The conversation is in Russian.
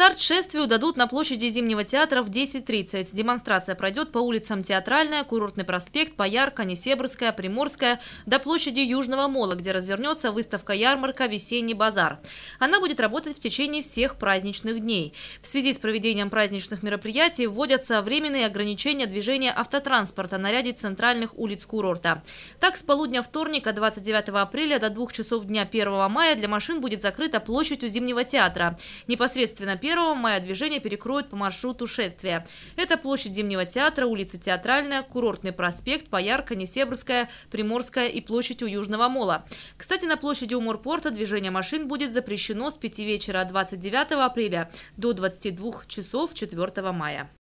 Старт шествию дадут на площади Зимнего театра в 10.30. Демонстрация пройдет по улицам Театральная, Курортный проспект, Поярка, Несебрская, Приморская до площади Южного Мола, где развернется выставка-ярмарка «Весенний базар». Она будет работать в течение всех праздничных дней. В связи с проведением праздничных мероприятий вводятся временные ограничения движения автотранспорта на ряде центральных улиц курорта. Так, с полудня вторника 29 апреля до двух часов дня 1 мая для машин будет закрыта площадь у Зимнего театра. Непосредственно 1 1 мая движение перекроют по маршруту шествия. Это площадь Зимнего театра, улица Театральная, Курортный проспект, Поярка, Несебрская, Приморская и площадь у Южного мола. Кстати, на площади у Морпорта движение машин будет запрещено с 5 вечера 29 апреля до 22 часов 4 мая.